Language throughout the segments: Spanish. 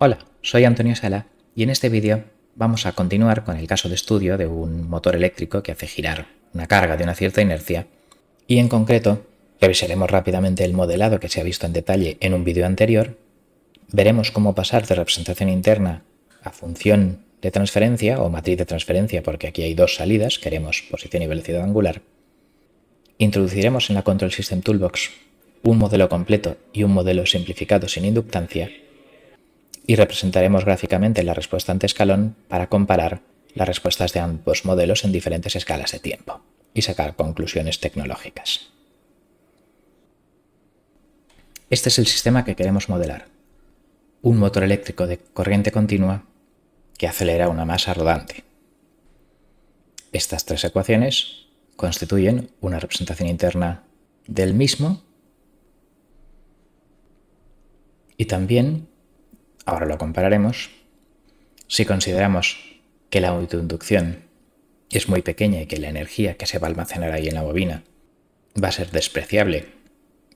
Hola, soy Antonio Sala y en este vídeo vamos a continuar con el caso de estudio de un motor eléctrico que hace girar una carga de una cierta inercia y en concreto revisaremos rápidamente el modelado que se ha visto en detalle en un vídeo anterior, veremos cómo pasar de representación interna a función de transferencia o matriz de transferencia porque aquí hay dos salidas, queremos posición y velocidad angular, introduciremos en la Control System Toolbox un modelo completo y un modelo simplificado sin inductancia y representaremos gráficamente la respuesta ante escalón para comparar las respuestas de ambos modelos en diferentes escalas de tiempo y sacar conclusiones tecnológicas. Este es el sistema que queremos modelar. Un motor eléctrico de corriente continua que acelera una masa rodante. Estas tres ecuaciones constituyen una representación interna del mismo y también ahora lo compararemos, si consideramos que la autoinducción es muy pequeña y que la energía que se va a almacenar ahí en la bobina va a ser despreciable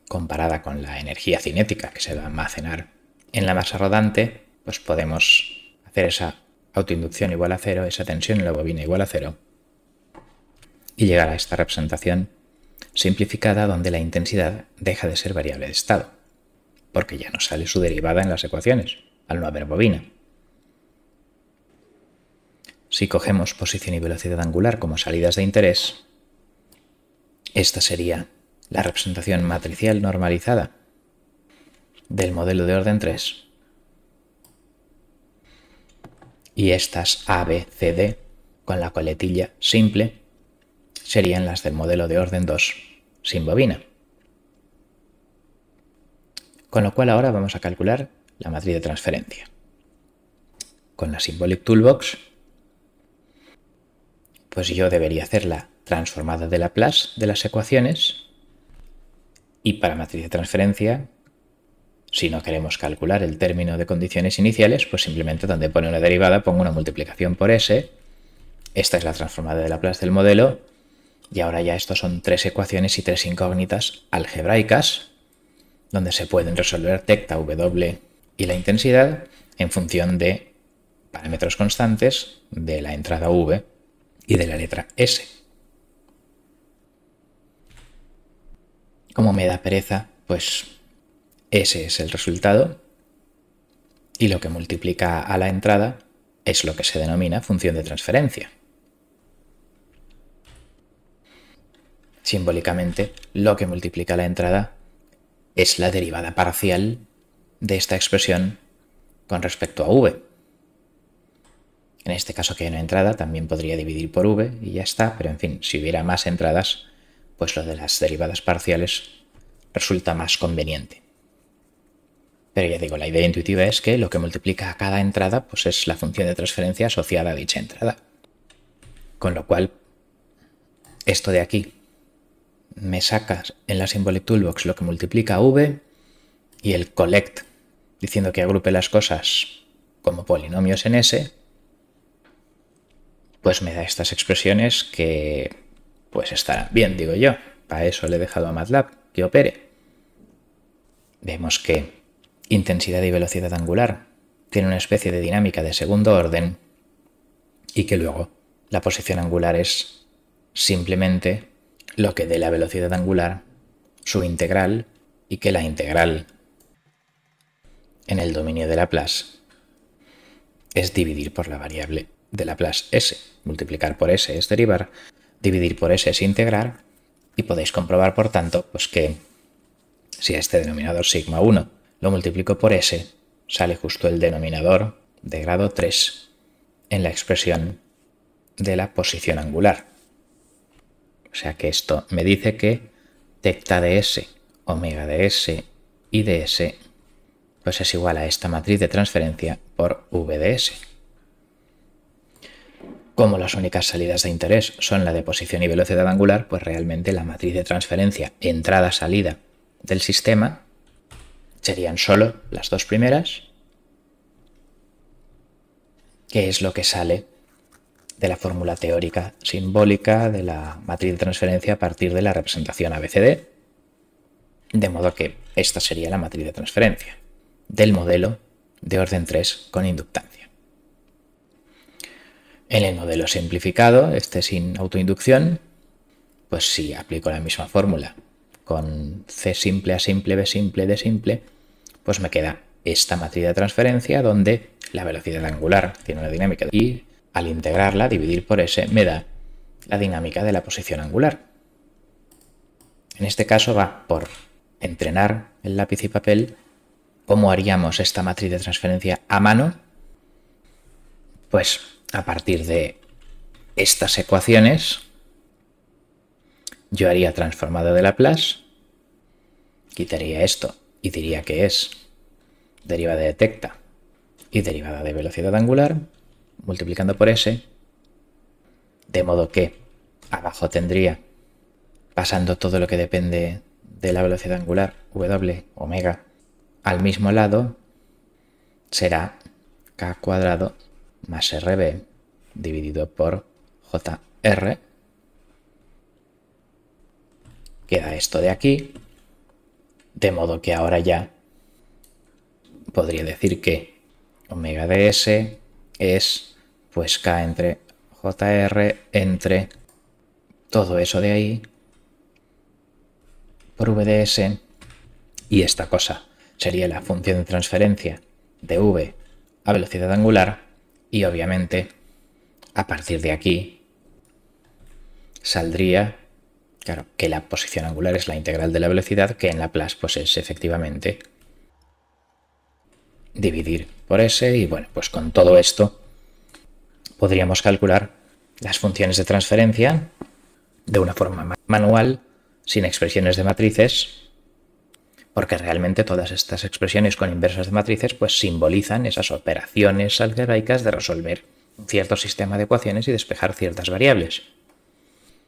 comparada con la energía cinética que se va a almacenar en la masa rodante, pues podemos hacer esa autoinducción igual a cero, esa tensión en la bobina igual a cero, y llegar a esta representación simplificada donde la intensidad deja de ser variable de estado, porque ya no sale su derivada en las ecuaciones al no haber bobina. Si cogemos posición y velocidad angular como salidas de interés, esta sería la representación matricial normalizada del modelo de orden 3. Y estas A, B, C, D, con la coletilla simple, serían las del modelo de orden 2, sin bobina. Con lo cual ahora vamos a calcular la matriz de transferencia. Con la Symbolic Toolbox, pues yo debería hacer la transformada de Laplace de las ecuaciones y para matriz de transferencia, si no queremos calcular el término de condiciones iniciales, pues simplemente donde pone una derivada pongo una multiplicación por S. Esta es la transformada de Laplace del modelo. Y ahora ya estos son tres ecuaciones y tres incógnitas algebraicas, donde se pueden resolver tecta W y la intensidad en función de parámetros constantes de la entrada V y de la letra S. Como me da pereza, pues ese es el resultado y lo que multiplica a la entrada es lo que se denomina función de transferencia. Simbólicamente, lo que multiplica la entrada es la derivada parcial de esta expresión con respecto a v. En este caso que hay una entrada, también podría dividir por v y ya está, pero en fin, si hubiera más entradas, pues lo de las derivadas parciales resulta más conveniente. Pero ya digo, la idea intuitiva es que lo que multiplica a cada entrada pues es la función de transferencia asociada a dicha entrada. Con lo cual, esto de aquí me sacas en la Symbolic Toolbox lo que multiplica a v y el collect diciendo que agrupe las cosas como polinomios en S, pues me da estas expresiones que pues estarán bien, digo yo. Para eso le he dejado a MATLAB que opere. Vemos que intensidad y velocidad angular tiene una especie de dinámica de segundo orden y que luego la posición angular es simplemente lo que dé la velocidad angular, su integral, y que la integral en el dominio de Laplace es dividir por la variable de Laplace S. Multiplicar por S es derivar, dividir por S es integrar y podéis comprobar, por tanto, pues que si a este denominador sigma 1 lo multiplico por S, sale justo el denominador de grado 3 en la expresión de la posición angular. O sea que esto me dice que tecta de S, omega de S y de S pues es igual a esta matriz de transferencia por VDS. Como las únicas salidas de interés son la de posición y velocidad angular, pues realmente la matriz de transferencia entrada-salida del sistema serían solo las dos primeras, que es lo que sale de la fórmula teórica simbólica de la matriz de transferencia a partir de la representación ABCD, de modo que esta sería la matriz de transferencia del modelo de orden 3 con inductancia. En el modelo simplificado, este sin autoinducción, pues si aplico la misma fórmula con C simple a simple, B simple, D simple, pues me queda esta matriz de transferencia donde la velocidad angular tiene una dinámica y al integrarla, dividir por S, me da la dinámica de la posición angular. En este caso va por entrenar el lápiz y papel ¿Cómo haríamos esta matriz de transferencia a mano? Pues a partir de estas ecuaciones, yo haría transformado de Laplace, quitaría esto y diría que es derivada de detecta y derivada de velocidad angular, multiplicando por s, de modo que abajo tendría, pasando todo lo que depende de la velocidad angular, w, omega, al mismo lado será k cuadrado más rb dividido por jr. Queda esto de aquí, de modo que ahora ya podría decir que omega de s es pues k entre jr entre todo eso de ahí por v de s y esta cosa sería la función de transferencia de v a velocidad angular y obviamente a partir de aquí saldría, claro, que la posición angular es la integral de la velocidad que en la pues es efectivamente dividir por s y bueno, pues con todo esto podríamos calcular las funciones de transferencia de una forma manual sin expresiones de matrices porque realmente todas estas expresiones con inversas de matrices pues simbolizan esas operaciones algebraicas de resolver un cierto sistema de ecuaciones y despejar ciertas variables.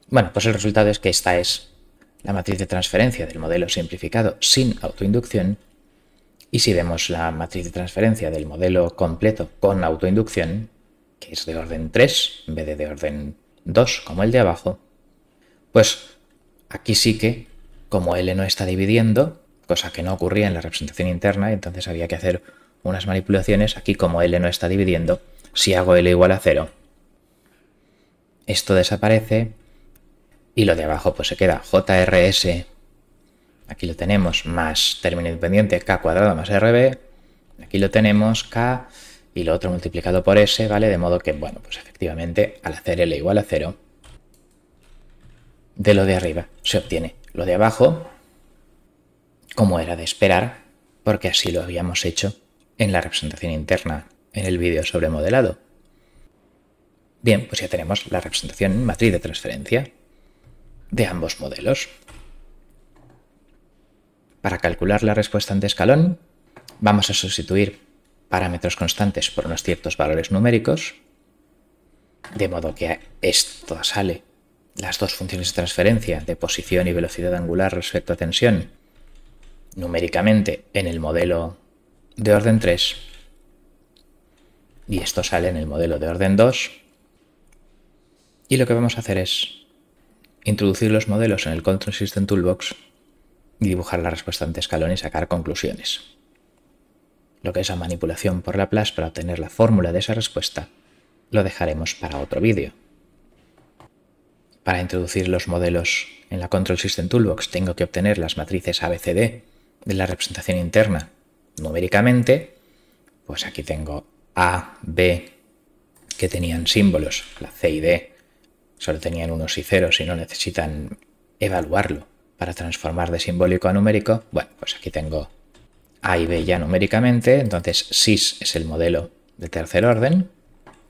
Bueno, pues el resultado es que esta es la matriz de transferencia del modelo simplificado sin autoinducción y si vemos la matriz de transferencia del modelo completo con autoinducción, que es de orden 3 en vez de de orden 2 como el de abajo, pues aquí sí que, como L no está dividiendo, cosa que no ocurría en la representación interna, y entonces había que hacer unas manipulaciones. Aquí como L no está dividiendo, si hago L igual a 0, esto desaparece y lo de abajo pues se queda JRS, aquí lo tenemos, más término independiente K cuadrado más RB, aquí lo tenemos K y lo otro multiplicado por S, ¿vale? De modo que, bueno, pues efectivamente al hacer L igual a 0, de lo de arriba se obtiene lo de abajo como era de esperar, porque así lo habíamos hecho en la representación interna, en el vídeo sobre modelado. Bien, pues ya tenemos la representación en matriz de transferencia de ambos modelos. Para calcular la respuesta ante escalón, vamos a sustituir parámetros constantes por unos ciertos valores numéricos, de modo que esto sale las dos funciones de transferencia de posición y velocidad angular respecto a tensión numéricamente en el modelo de orden 3 y esto sale en el modelo de orden 2 y lo que vamos a hacer es introducir los modelos en el Control System Toolbox y dibujar la respuesta ante escalón y sacar conclusiones. Lo que es la manipulación por Laplace para obtener la fórmula de esa respuesta lo dejaremos para otro vídeo. Para introducir los modelos en la Control System Toolbox tengo que obtener las matrices ABCD de la representación interna. Numéricamente, pues aquí tengo A, B, que tenían símbolos, la C y D, solo tenían unos y ceros y no necesitan evaluarlo para transformar de simbólico a numérico. Bueno, pues aquí tengo A y B ya numéricamente, entonces SIS es el modelo de tercer orden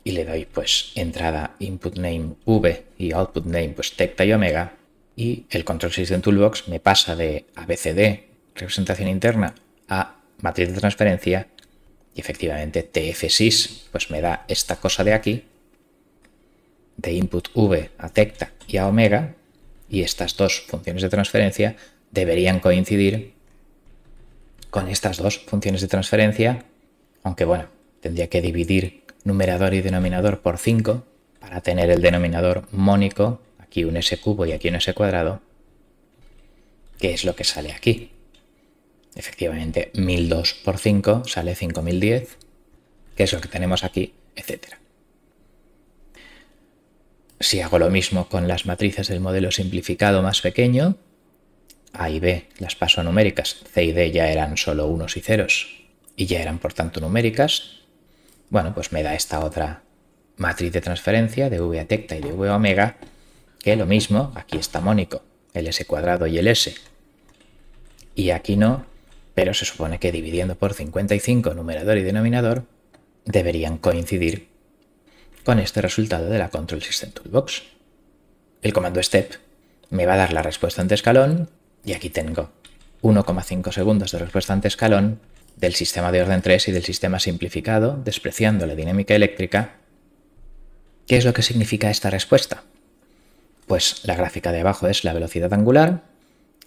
y le doy pues entrada input name V y output name pues tecta y omega y el control system toolbox me pasa de ABCD representación interna a matriz de transferencia y efectivamente TF6 pues me da esta cosa de aquí, de input V a tecta y a omega, y estas dos funciones de transferencia deberían coincidir con estas dos funciones de transferencia, aunque bueno, tendría que dividir numerador y denominador por 5 para tener el denominador mónico, aquí un S cubo y aquí un S cuadrado, que es lo que sale aquí. Efectivamente, 1002 por 5 sale 5010, que es lo que tenemos aquí, etc. Si hago lo mismo con las matrices del modelo simplificado más pequeño, A y B las paso numéricas, C y D ya eran solo unos y ceros, y ya eran por tanto numéricas, bueno, pues me da esta otra matriz de transferencia de V a tecta y de V omega, que lo mismo, aquí está mónico, el S cuadrado y el S. Y aquí no, pero se supone que dividiendo por 55 numerador y denominador deberían coincidir con este resultado de la Control System Toolbox. El comando step me va a dar la respuesta ante escalón y aquí tengo 1,5 segundos de respuesta ante escalón del sistema de orden 3 y del sistema simplificado, despreciando la dinámica eléctrica. ¿Qué es lo que significa esta respuesta? Pues la gráfica de abajo es la velocidad angular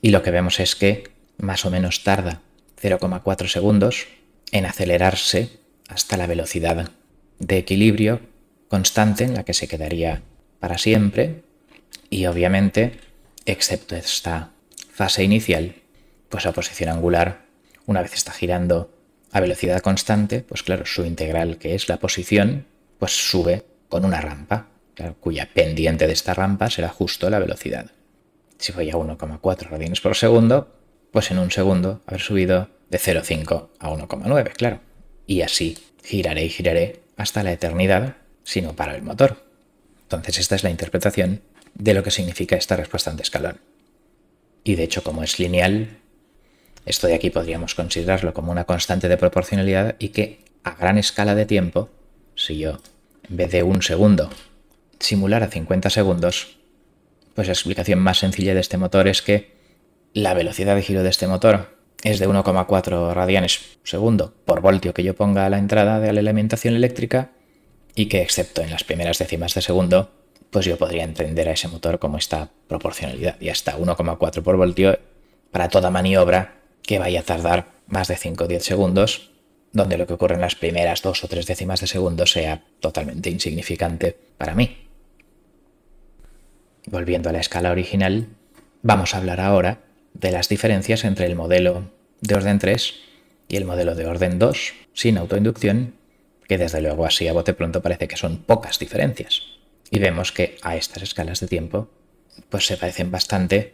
y lo que vemos es que más o menos tarda 0,4 segundos en acelerarse hasta la velocidad de equilibrio constante en la que se quedaría para siempre y obviamente, excepto esta fase inicial, pues a posición angular, una vez está girando a velocidad constante, pues claro, su integral, que es la posición, pues sube con una rampa, cuya pendiente de esta rampa será justo la velocidad. Si voy a 1,4 radianes por segundo, pues en un segundo haber subido de 0,5 a 1,9, claro. Y así giraré y giraré hasta la eternidad si no para el motor. Entonces esta es la interpretación de lo que significa esta respuesta ante escalón. Y de hecho, como es lineal, esto de aquí podríamos considerarlo como una constante de proporcionalidad y que a gran escala de tiempo, si yo en vez de un segundo simular a 50 segundos, pues la explicación más sencilla de este motor es que la velocidad de giro de este motor es de 1,4 radianes por segundo por voltio que yo ponga a la entrada de la alimentación eléctrica y que excepto en las primeras décimas de segundo, pues yo podría entender a ese motor como esta proporcionalidad y hasta 1,4 por voltio para toda maniobra que vaya a tardar más de 5 o 10 segundos, donde lo que ocurre en las primeras dos o tres décimas de segundo sea totalmente insignificante para mí. Volviendo a la escala original, vamos a hablar ahora de las diferencias entre el modelo de orden 3 y el modelo de orden 2 sin autoinducción, que desde luego así a bote pronto parece que son pocas diferencias. Y vemos que a estas escalas de tiempo pues se parecen bastante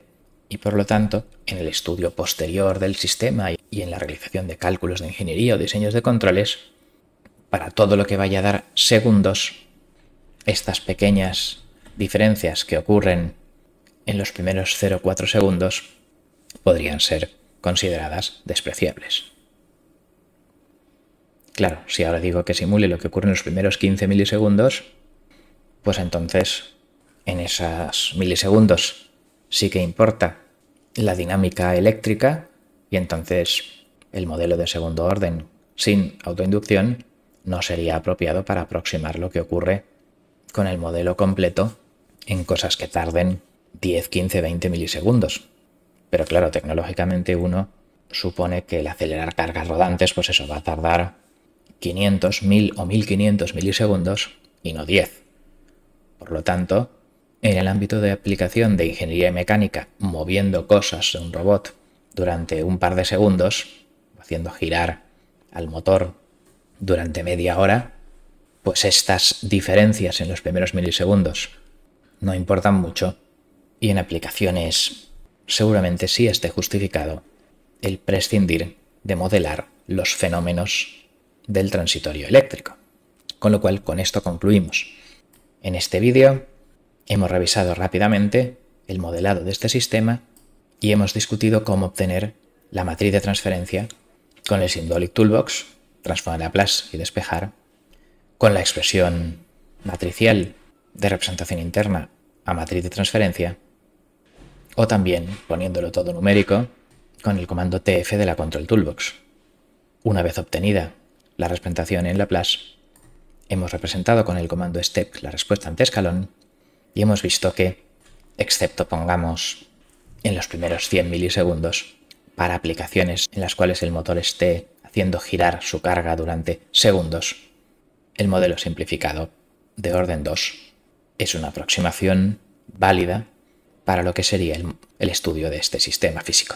y por lo tanto en el estudio posterior del sistema y en la realización de cálculos de ingeniería o diseños de controles, para todo lo que vaya a dar segundos, estas pequeñas diferencias que ocurren en los primeros 0,4 segundos podrían ser consideradas despreciables. Claro, si ahora digo que simule lo que ocurre en los primeros 15 milisegundos, pues entonces en esos milisegundos sí que importa la dinámica eléctrica y entonces el modelo de segundo orden sin autoinducción no sería apropiado para aproximar lo que ocurre con el modelo completo en cosas que tarden 10, 15, 20 milisegundos. Pero claro, tecnológicamente uno supone que el acelerar cargas rodantes, pues eso va a tardar 500, 1000 o 1500 milisegundos y no 10. Por lo tanto, en el ámbito de aplicación de ingeniería mecánica, moviendo cosas de un robot durante un par de segundos, haciendo girar al motor durante media hora, pues estas diferencias en los primeros milisegundos no importan mucho y en aplicaciones seguramente sí esté justificado el prescindir de modelar los fenómenos del transitorio eléctrico. Con lo cual, con esto concluimos. En este vídeo hemos revisado rápidamente el modelado de este sistema y hemos discutido cómo obtener la matriz de transferencia con el Symbolic Toolbox, transformar Laplace y despejar, con la expresión matricial de representación interna a matriz de transferencia o también poniéndolo todo numérico con el comando tf de la control toolbox. Una vez obtenida la representación en Laplace, hemos representado con el comando step la respuesta ante escalón y hemos visto que, excepto pongamos en los primeros 100 milisegundos, para aplicaciones en las cuales el motor esté haciendo girar su carga durante segundos, el modelo simplificado de orden 2 es una aproximación válida para lo que sería el, el estudio de este sistema físico.